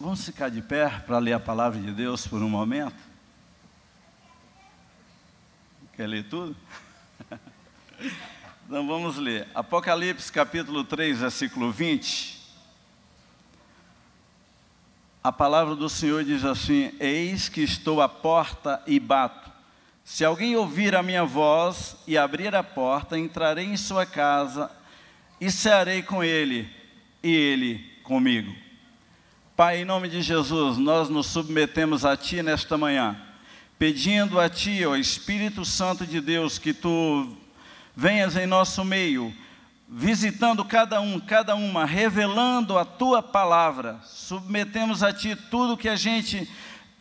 Vamos ficar de pé para ler a palavra de Deus por um momento? Quer ler tudo? Então vamos ler. Apocalipse capítulo 3, versículo 20. A palavra do Senhor diz assim: Eis que estou à porta e bato. Se alguém ouvir a minha voz e abrir a porta, entrarei em sua casa e cearei com ele, e ele comigo. Pai, em nome de Jesus, nós nos submetemos a Ti nesta manhã, pedindo a Ti, ó Espírito Santo de Deus, que Tu venhas em nosso meio, visitando cada um, cada uma, revelando a Tua palavra. Submetemos a Ti tudo que a gente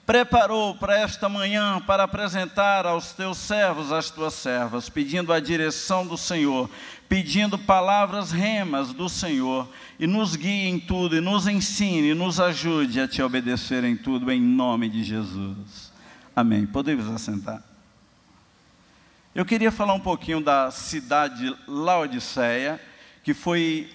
preparou para esta manhã para apresentar aos teus servos, às tuas servas, pedindo a direção do Senhor, pedindo palavras remas do Senhor, e nos guie em tudo, e nos ensine, e nos ajude a te obedecer em tudo, em nome de Jesus. Amém. Podemos assentar. Eu queria falar um pouquinho da cidade Laodiceia, que foi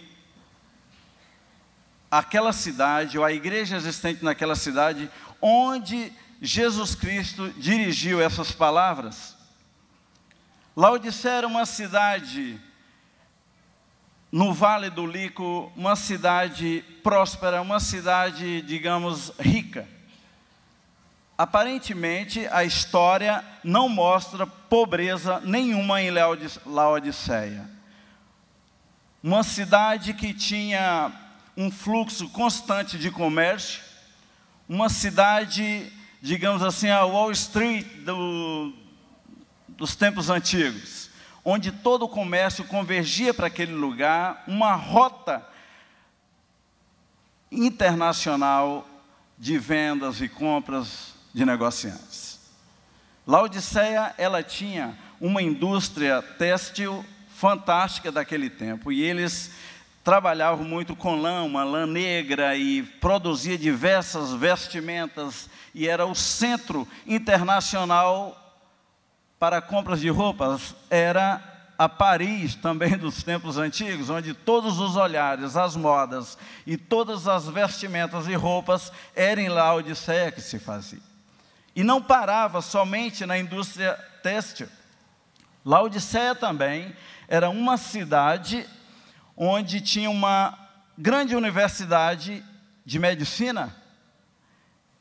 aquela cidade, ou a igreja existente naquela cidade, onde Jesus Cristo dirigiu essas palavras. Laodicea era uma cidade no Vale do Lico, uma cidade próspera, uma cidade, digamos, rica. Aparentemente, a história não mostra pobreza nenhuma em Laodiceia. Uma cidade que tinha um fluxo constante de comércio, uma cidade, digamos assim, a Wall Street do, dos tempos antigos, onde todo o comércio convergia para aquele lugar, uma rota internacional de vendas e compras de negociantes. Laodiceia, ela tinha uma indústria têxtil fantástica daquele tempo, e eles trabalhava muito com lã, uma lã negra, e produzia diversas vestimentas, e era o centro internacional para compras de roupas, era a Paris, também dos tempos antigos, onde todos os olhares, as modas e todas as vestimentas e roupas eram lá a que se fazia. E não parava somente na indústria têxtil. Laodiceia também era uma cidade onde tinha uma grande universidade de medicina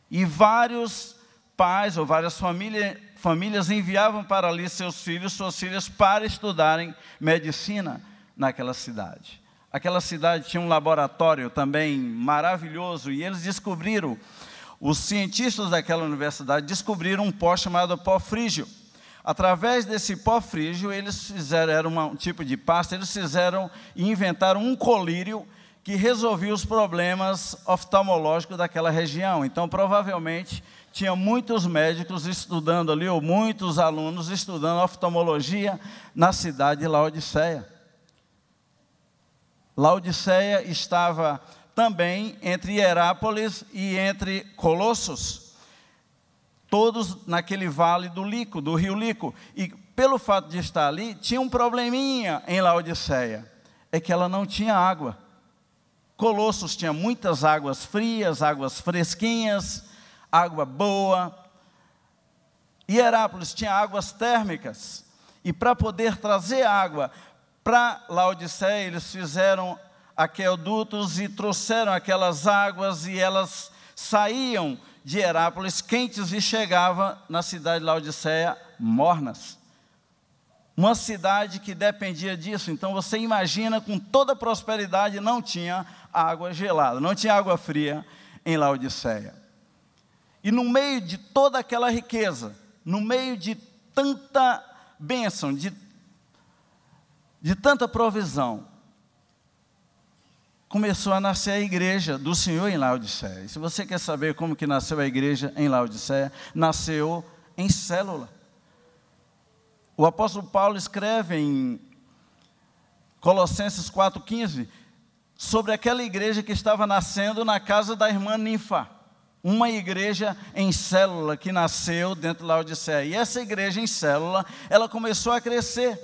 e vários pais ou várias família, famílias enviavam para ali seus filhos, suas filhas, para estudarem medicina naquela cidade. Aquela cidade tinha um laboratório também maravilhoso e eles descobriram, os cientistas daquela universidade descobriram um pó chamado pó frígio Através desse pó frígio, eles fizeram, era um tipo de pasta, eles fizeram e inventaram um colírio que resolvia os problemas oftalmológicos daquela região. Então, provavelmente, tinha muitos médicos estudando ali, ou muitos alunos estudando oftalmologia na cidade de Laodiceia. Laodiceia estava também entre Hierápolis e entre Colossos todos naquele vale do Lico, do rio Lico. E pelo fato de estar ali, tinha um probleminha em Laodiceia: é que ela não tinha água. Colossos tinha muitas águas frias, águas fresquinhas, água boa. Hierápolis tinha águas térmicas. E para poder trazer água para Laodiceia, eles fizeram aquedutos e trouxeram aquelas águas e elas saíam de Herápolis quentes e chegava na cidade de Laodiceia mornas. Uma cidade que dependia disso. Então você imagina, com toda a prosperidade, não tinha água gelada, não tinha água fria em Laodiceia. E no meio de toda aquela riqueza, no meio de tanta bênção, de, de tanta provisão, começou a nascer a igreja do Senhor em Laodiceia. E se você quer saber como que nasceu a igreja em Laodiceia, nasceu em célula. O apóstolo Paulo escreve em Colossenses 4,15 sobre aquela igreja que estava nascendo na casa da irmã Ninfa. Uma igreja em célula que nasceu dentro de Laodiceia. E essa igreja em célula, ela começou a crescer.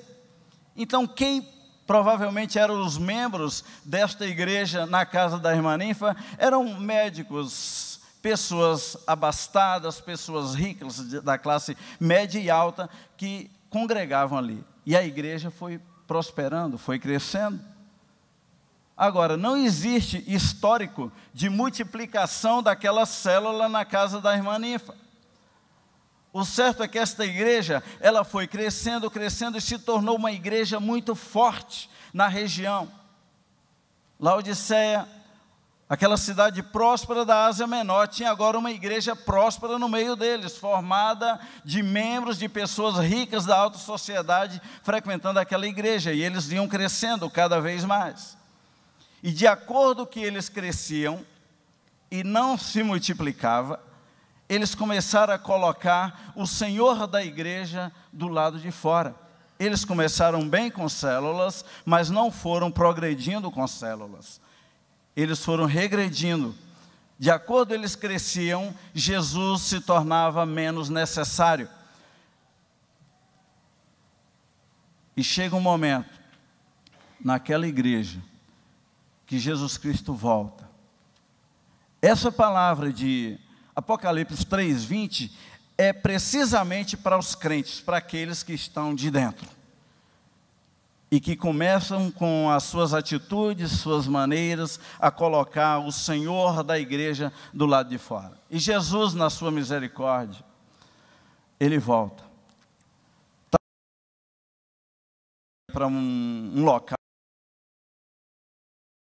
Então, quem provavelmente eram os membros desta igreja na casa da irmã Ninfa, eram médicos, pessoas abastadas, pessoas ricas da classe média e alta que congregavam ali. E a igreja foi prosperando, foi crescendo. Agora, não existe histórico de multiplicação daquela célula na casa da irmã Ninfa. O certo é que esta igreja, ela foi crescendo, crescendo e se tornou uma igreja muito forte na região. Laodiceia, aquela cidade próspera da Ásia Menor, tinha agora uma igreja próspera no meio deles, formada de membros de pessoas ricas da alta sociedade frequentando aquela igreja, e eles iam crescendo cada vez mais. E de acordo que eles cresciam e não se multiplicava, eles começaram a colocar o senhor da igreja do lado de fora. Eles começaram bem com células, mas não foram progredindo com células. Eles foram regredindo. De acordo eles cresciam, Jesus se tornava menos necessário. E chega um momento naquela igreja que Jesus Cristo volta. Essa palavra de Apocalipse 3:20 é precisamente para os crentes, para aqueles que estão de dentro e que começam com as suas atitudes, suas maneiras, a colocar o Senhor da igreja do lado de fora. E Jesus, na sua misericórdia, ele volta tá para um, um local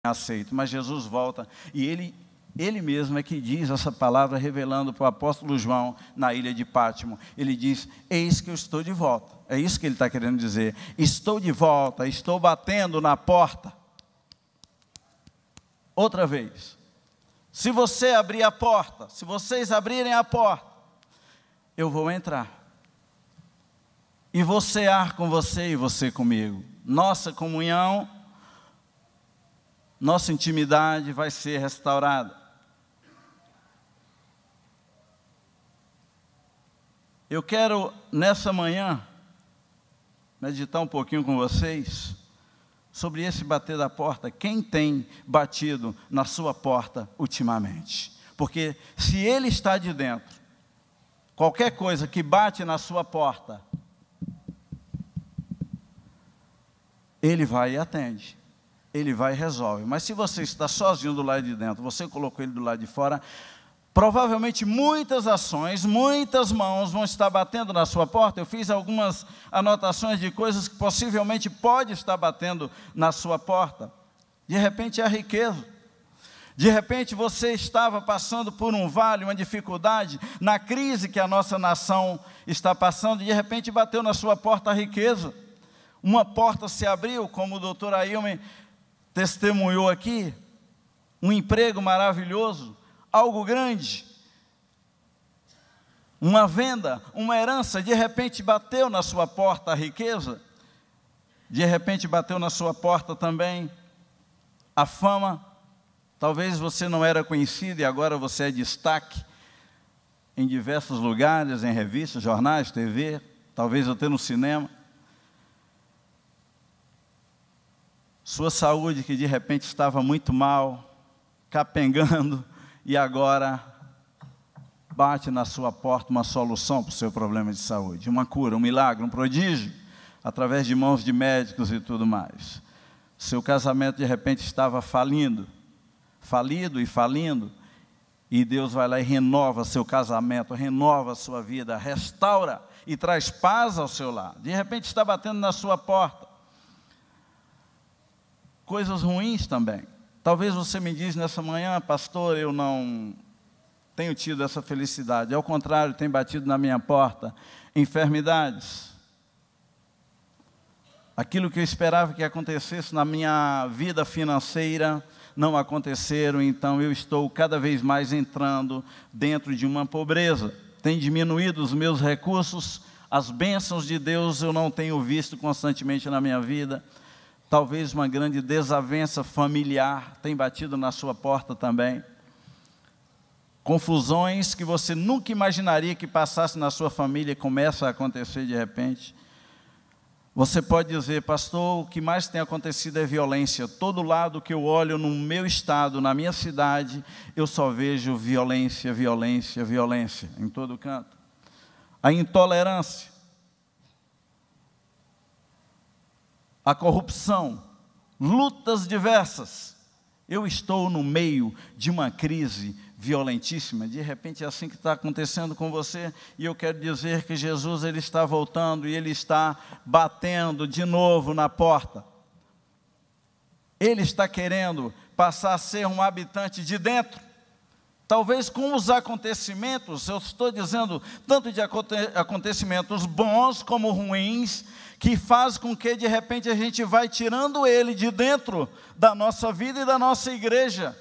aceito, mas Jesus volta e ele ele mesmo é que diz essa palavra, revelando para o apóstolo João na ilha de Pátimo. Ele diz: Eis que eu estou de volta. É isso que ele está querendo dizer. Estou de volta, estou batendo na porta. Outra vez. Se você abrir a porta, se vocês abrirem a porta, eu vou entrar. E você ar com você e você comigo. Nossa comunhão, nossa intimidade vai ser restaurada Eu quero, nessa manhã, meditar um pouquinho com vocês sobre esse bater da porta. Quem tem batido na sua porta ultimamente? Porque se ele está de dentro, qualquer coisa que bate na sua porta, ele vai e atende. Ele vai e resolve. Mas se você está sozinho do lado de dentro, você colocou ele do lado de fora, Provavelmente muitas ações, muitas mãos vão estar batendo na sua porta. Eu fiz algumas anotações de coisas que possivelmente pode estar batendo na sua porta. De repente é a riqueza. De repente você estava passando por um vale, uma dificuldade, na crise que a nossa nação está passando, e de repente bateu na sua porta a riqueza. Uma porta se abriu, como o doutor Ailme testemunhou aqui, um emprego maravilhoso, algo grande, uma venda, uma herança, de repente bateu na sua porta a riqueza, de repente bateu na sua porta também a fama. Talvez você não era conhecido e agora você é destaque em diversos lugares, em revistas, jornais, TV, talvez até no cinema. Sua saúde que de repente estava muito mal, capengando, e agora bate na sua porta uma solução para o seu problema de saúde, uma cura, um milagre, um prodígio, através de mãos de médicos e tudo mais. Seu casamento de repente estava falindo, falido e falindo, e Deus vai lá e renova seu casamento, renova sua vida, restaura e traz paz ao seu lar. De repente está batendo na sua porta. Coisas ruins também. Talvez você me diz nessa manhã, pastor, eu não tenho tido essa felicidade. Ao contrário, tem batido na minha porta enfermidades. Aquilo que eu esperava que acontecesse na minha vida financeira não aconteceram, então eu estou cada vez mais entrando dentro de uma pobreza. Tem diminuído os meus recursos, as bênçãos de Deus eu não tenho visto constantemente na minha vida talvez uma grande desavença familiar tem batido na sua porta também. Confusões que você nunca imaginaria que passasse na sua família começam a acontecer de repente. Você pode dizer, pastor, o que mais tem acontecido é violência. Todo lado que eu olho no meu estado, na minha cidade, eu só vejo violência, violência, violência em todo canto. A intolerância a corrupção, lutas diversas. Eu estou no meio de uma crise violentíssima. De repente é assim que está acontecendo com você. E eu quero dizer que Jesus ele está voltando e ele está batendo de novo na porta. Ele está querendo passar a ser um habitante de dentro. Talvez com os acontecimentos, eu estou dizendo tanto de acontecimentos bons como ruins, que faz com que de repente a gente vai tirando ele de dentro da nossa vida e da nossa igreja.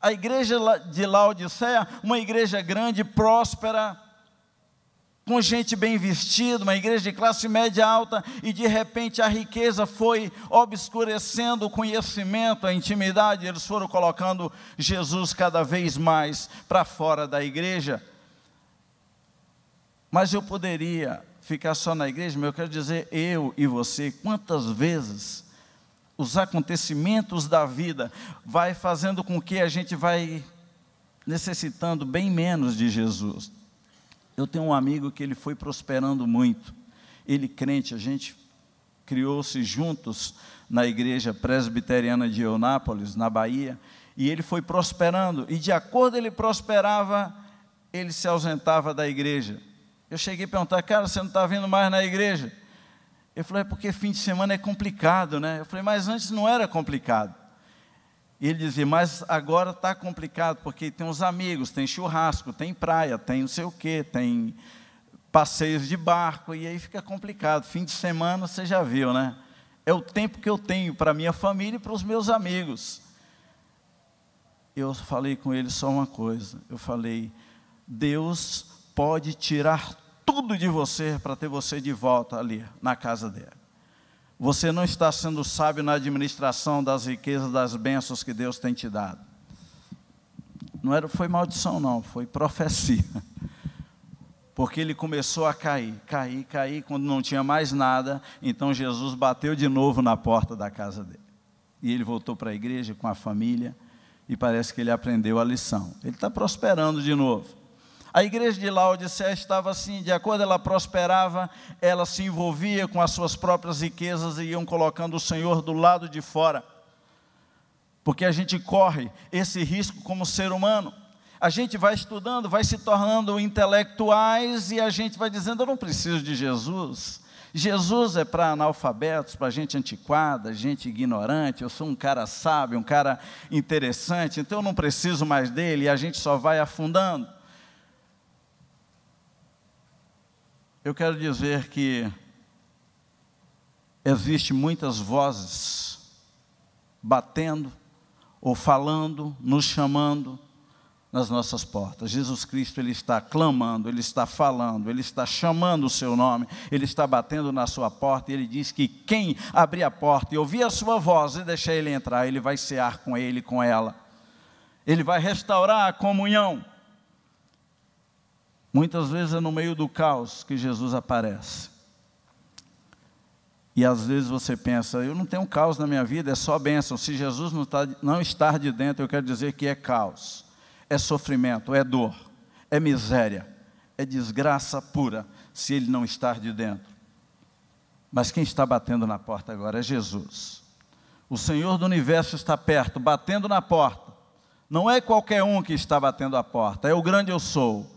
A igreja de Laodiceia, uma igreja grande, próspera, com gente bem vestida, uma igreja de classe média alta, e de repente a riqueza foi obscurecendo o conhecimento, a intimidade, eles foram colocando Jesus cada vez mais para fora da igreja. Mas eu poderia ficar só na igreja, mas eu quero dizer, eu e você, quantas vezes os acontecimentos da vida vai fazendo com que a gente vai necessitando bem menos de Jesus. Eu tenho um amigo que ele foi prosperando muito. Ele crente, a gente criou-se juntos na igreja presbiteriana de Eunápolis, na Bahia, e ele foi prosperando, e de acordo ele prosperava, ele se ausentava da igreja. Eu cheguei a perguntar, cara, você não está vindo mais na igreja? Eu falei, é porque fim de semana é complicado, né? Eu falei, mas antes não era complicado. E ele dizia, mas agora está complicado, porque tem os amigos, tem churrasco, tem praia, tem não sei o quê, tem passeios de barco, e aí fica complicado. Fim de semana, você já viu, né? É o tempo que eu tenho para minha família e para os meus amigos. Eu falei com ele só uma coisa. Eu falei, Deus pode tirar tudo de você para ter você de volta ali na casa dele. Você não está sendo sábio na administração das riquezas, das bênçãos que Deus tem te dado. Não era, foi maldição, não, foi profecia. Porque ele começou a cair, cair, cair, quando não tinha mais nada. Então Jesus bateu de novo na porta da casa dele. E ele voltou para a igreja com a família e parece que ele aprendeu a lição. Ele está prosperando de novo. A igreja de Laodicea estava assim, de acordo ela prosperava, ela se envolvia com as suas próprias riquezas e iam colocando o Senhor do lado de fora. Porque a gente corre esse risco como ser humano. A gente vai estudando, vai se tornando intelectuais e a gente vai dizendo: eu não preciso de Jesus. Jesus é para analfabetos, para gente antiquada, gente ignorante. Eu sou um cara sábio, um cara interessante, então eu não preciso mais dele e a gente só vai afundando. Eu quero dizer que existe muitas vozes batendo ou falando, nos chamando nas nossas portas. Jesus Cristo ele está clamando, ele está falando, ele está chamando o seu nome, ele está batendo na sua porta e ele diz que quem abrir a porta e ouvir a sua voz e deixar ele entrar, ele vai cear com ele, com ela. Ele vai restaurar a comunhão. Muitas vezes é no meio do caos que Jesus aparece. E às vezes você pensa, eu não tenho caos na minha vida, é só bênção. Se Jesus não, tá, não estar de dentro, eu quero dizer que é caos, é sofrimento, é dor, é miséria, é desgraça pura, se ele não estar de dentro. Mas quem está batendo na porta agora é Jesus. O Senhor do universo está perto, batendo na porta. Não é qualquer um que está batendo a porta, é o grande eu sou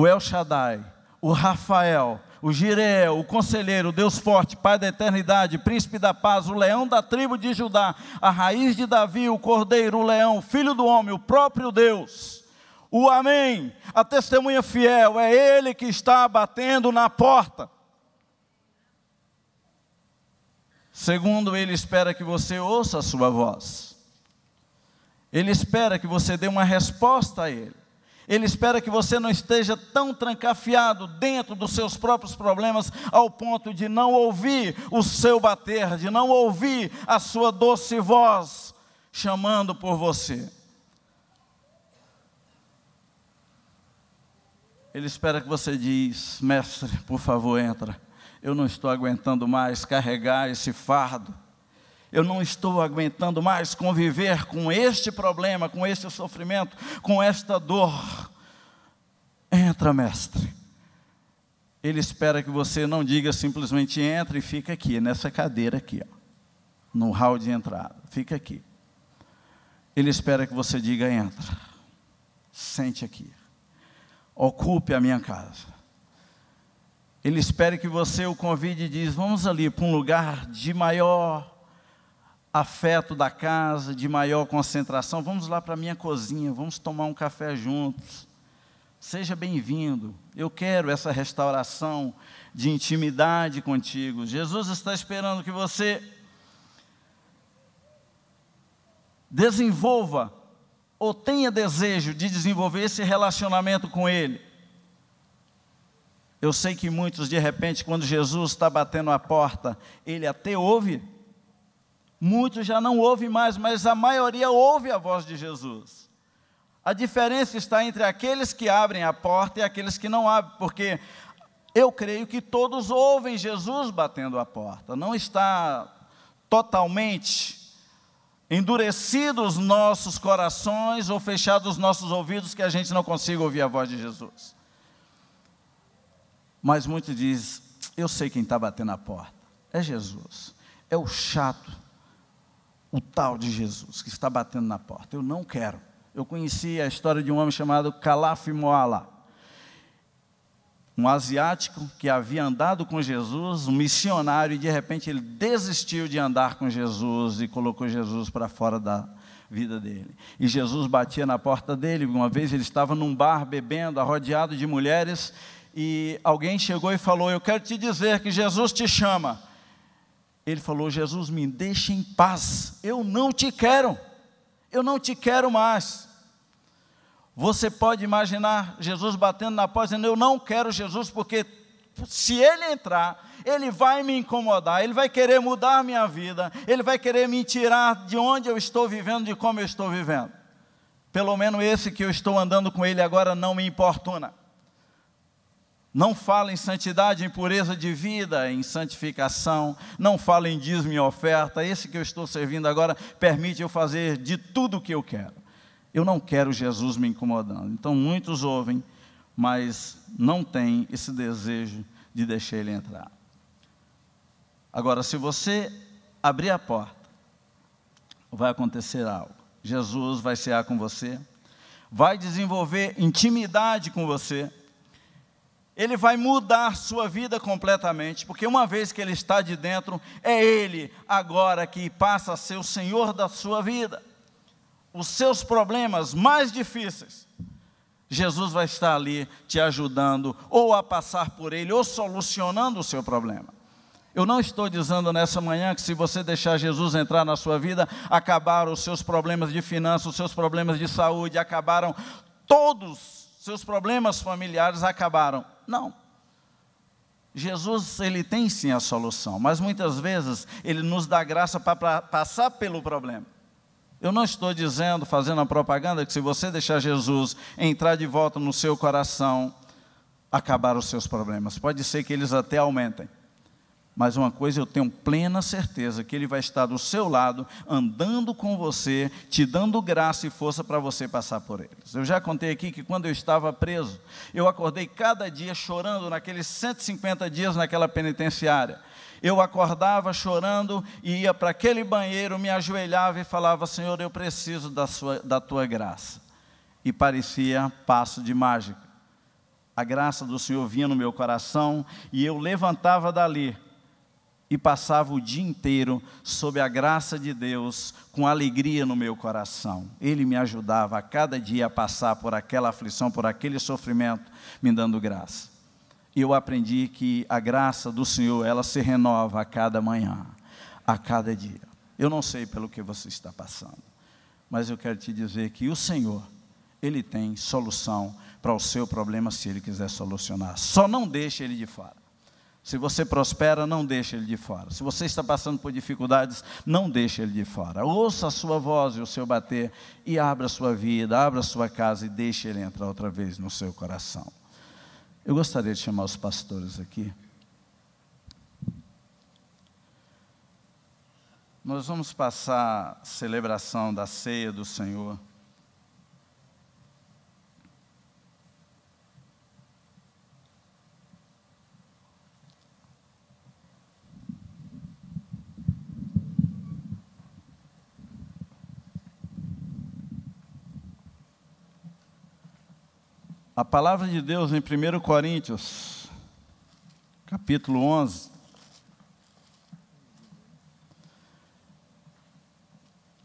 o El Shaddai, o Rafael, o Jireel, o conselheiro, Deus forte, Pai da eternidade, príncipe da paz, o leão da tribo de Judá, a raiz de Davi, o cordeiro, o leão, filho do homem, o próprio Deus. O Amém, a testemunha fiel, é Ele que está batendo na porta. Segundo, Ele espera que você ouça a sua voz. Ele espera que você dê uma resposta a Ele. Ele espera que você não esteja tão trancafiado dentro dos seus próprios problemas ao ponto de não ouvir o seu bater, de não ouvir a sua doce voz chamando por você. Ele espera que você diz: "Mestre, por favor, entra. Eu não estou aguentando mais carregar esse fardo." Eu não estou aguentando mais conviver com este problema, com este sofrimento, com esta dor. Entra, mestre. Ele espera que você não diga simplesmente entra e fica aqui, nessa cadeira aqui, ó, no hall de entrada. Fica aqui. Ele espera que você diga entra. Sente aqui. Ocupe a minha casa. Ele espera que você o convide e diz: vamos ali para um lugar de maior afeto da casa, de maior concentração, vamos lá para a minha cozinha, vamos tomar um café juntos. Seja bem-vindo. Eu quero essa restauração de intimidade contigo. Jesus está esperando que você desenvolva ou tenha desejo de desenvolver esse relacionamento com Ele. Eu sei que muitos, de repente, quando Jesus está batendo a porta, ele até ouve, Muitos já não ouvem mais, mas a maioria ouve a voz de Jesus. A diferença está entre aqueles que abrem a porta e aqueles que não abrem, porque eu creio que todos ouvem Jesus batendo a porta, não está totalmente endurecidos nossos corações ou fechados nossos ouvidos que a gente não consiga ouvir a voz de Jesus. Mas muitos dizem: Eu sei quem está batendo a porta, é Jesus, é o chato, o tal de Jesus que está batendo na porta. Eu não quero. Eu conheci a história de um homem chamado Calaf Moala, um asiático que havia andado com Jesus, um missionário, e de repente ele desistiu de andar com Jesus e colocou Jesus para fora da vida dele. E Jesus batia na porta dele. Uma vez ele estava num bar bebendo, rodeado de mulheres, e alguém chegou e falou: Eu quero te dizer que Jesus te chama ele falou: Jesus, me deixa em paz, eu não te quero, eu não te quero mais. Você pode imaginar Jesus batendo na porta dizendo: Eu não quero Jesus, porque se ele entrar, ele vai me incomodar, ele vai querer mudar minha vida, ele vai querer me tirar de onde eu estou vivendo, de como eu estou vivendo. Pelo menos esse que eu estou andando com ele agora não me importuna. Não fala em santidade, em pureza de vida, em santificação. Não fala em dízimo e oferta. Esse que eu estou servindo agora permite eu fazer de tudo o que eu quero. Eu não quero Jesus me incomodando. Então muitos ouvem, mas não têm esse desejo de deixar ele entrar. Agora, se você abrir a porta, vai acontecer algo. Jesus vai cear com você, vai desenvolver intimidade com você ele vai mudar sua vida completamente, porque uma vez que ele está de dentro, é ele agora que passa a ser o senhor da sua vida. Os seus problemas mais difíceis, Jesus vai estar ali te ajudando, ou a passar por ele, ou solucionando o seu problema. Eu não estou dizendo nessa manhã que se você deixar Jesus entrar na sua vida, acabaram os seus problemas de finanças, os seus problemas de saúde, acabaram todos, os seus problemas familiares acabaram não. Jesus, ele tem sim a solução, mas muitas vezes ele nos dá graça para passar pelo problema. Eu não estou dizendo, fazendo a propaganda, que se você deixar Jesus entrar de volta no seu coração, acabar os seus problemas. Pode ser que eles até aumentem. Mas uma coisa eu tenho plena certeza: que Ele vai estar do seu lado, andando com você, te dando graça e força para você passar por eles. Eu já contei aqui que quando eu estava preso, eu acordei cada dia chorando naqueles 150 dias naquela penitenciária. Eu acordava chorando e ia para aquele banheiro, me ajoelhava e falava: Senhor, eu preciso da, sua, da tua graça. E parecia passo de mágica. A graça do Senhor vinha no meu coração e eu levantava dali e passava o dia inteiro sob a graça de Deus, com alegria no meu coração. Ele me ajudava a cada dia a passar por aquela aflição, por aquele sofrimento, me dando graça. E eu aprendi que a graça do Senhor, ela se renova a cada manhã, a cada dia. Eu não sei pelo que você está passando, mas eu quero te dizer que o Senhor, ele tem solução para o seu problema se ele quiser solucionar. Só não deixe ele de fora. Se você prospera, não deixe ele de fora. Se você está passando por dificuldades, não deixe ele de fora. Ouça a sua voz e o seu bater e abra a sua vida, abra a sua casa e deixe ele entrar outra vez no seu coração. Eu gostaria de chamar os pastores aqui. Nós vamos passar a celebração da ceia do Senhor. A palavra de Deus em 1 Coríntios, capítulo 11.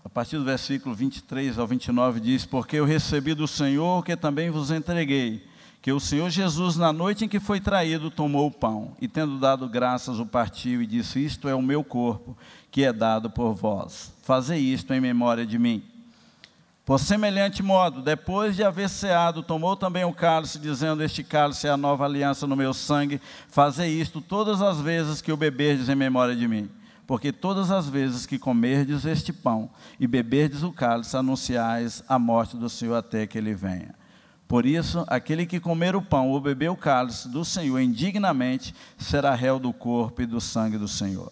A partir do versículo 23 ao 29 diz: Porque eu recebi do Senhor o que também vos entreguei, que o Senhor Jesus, na noite em que foi traído, tomou o pão, e tendo dado graças, o partiu e disse: Isto é o meu corpo, que é dado por vós. Fazei isto em memória de mim. Por semelhante modo, depois de haver ceado, tomou também o cálice, dizendo: Este cálice é a nova aliança no meu sangue. Fazei isto todas as vezes que o beberdes em memória de mim. Porque todas as vezes que comerdes este pão e beberdes o cálice, anunciais a morte do Senhor até que ele venha. Por isso, aquele que comer o pão ou beber o cálice do Senhor indignamente será réu do corpo e do sangue do Senhor.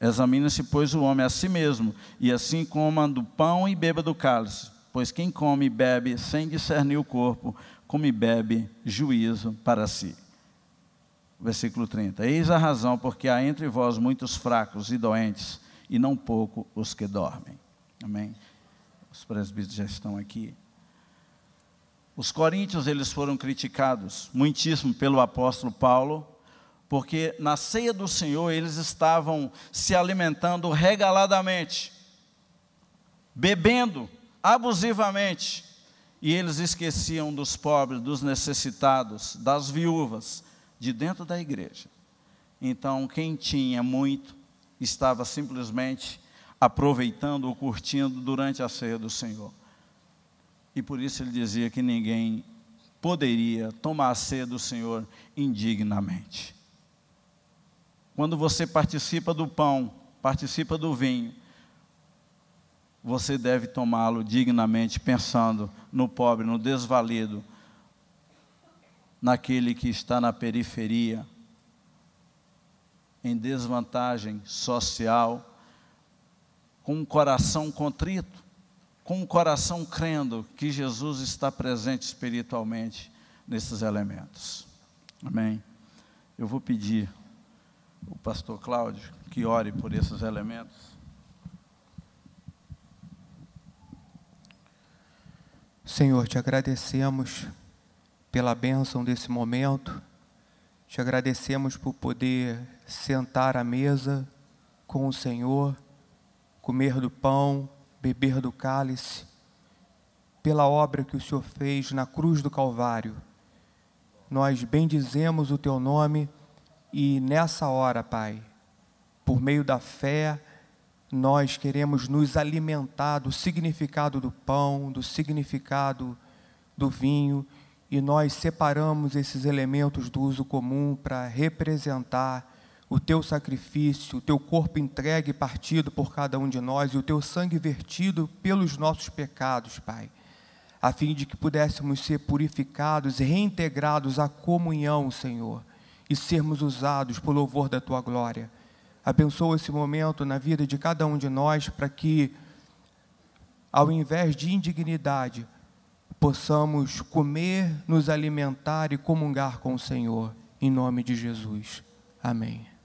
Examina-se, pois, o homem a si mesmo, e assim coma do pão e beba do cálice. Pois quem come e bebe sem discernir o corpo, come e bebe juízo para si. Versículo 30. Eis a razão porque há entre vós muitos fracos e doentes, e não pouco os que dormem. Amém? Os presbíteros já estão aqui. Os coríntios, eles foram criticados muitíssimo pelo apóstolo Paulo, porque na ceia do Senhor eles estavam se alimentando regaladamente, bebendo abusivamente. E eles esqueciam dos pobres, dos necessitados, das viúvas, de dentro da igreja. Então, quem tinha muito estava simplesmente aproveitando ou curtindo durante a ceia do Senhor. E por isso ele dizia que ninguém poderia tomar a ceia do Senhor indignamente. Quando você participa do pão, participa do vinho, você deve tomá-lo dignamente, pensando no pobre, no desvalido, naquele que está na periferia, em desvantagem social, com um coração contrito, com um coração crendo que Jesus está presente espiritualmente nesses elementos. Amém? Eu vou pedir o pastor Cláudio que ore por esses elementos. Senhor, te agradecemos pela bênção desse momento, te agradecemos por poder sentar à mesa com o Senhor, comer do pão, beber do cálice, pela obra que o Senhor fez na cruz do Calvário. Nós bendizemos o teu nome e nessa hora, Pai, por meio da fé, nós queremos nos alimentar do significado do pão, do significado do vinho, e nós separamos esses elementos do uso comum para representar o teu sacrifício, o teu corpo entregue e partido por cada um de nós e o teu sangue vertido pelos nossos pecados, Pai, a fim de que pudéssemos ser purificados, reintegrados à comunhão, Senhor, e sermos usados por louvor da tua glória abençoa esse momento na vida de cada um de nós para que, ao invés de indignidade, possamos comer, nos alimentar e comungar com o Senhor, em nome de Jesus. Amém.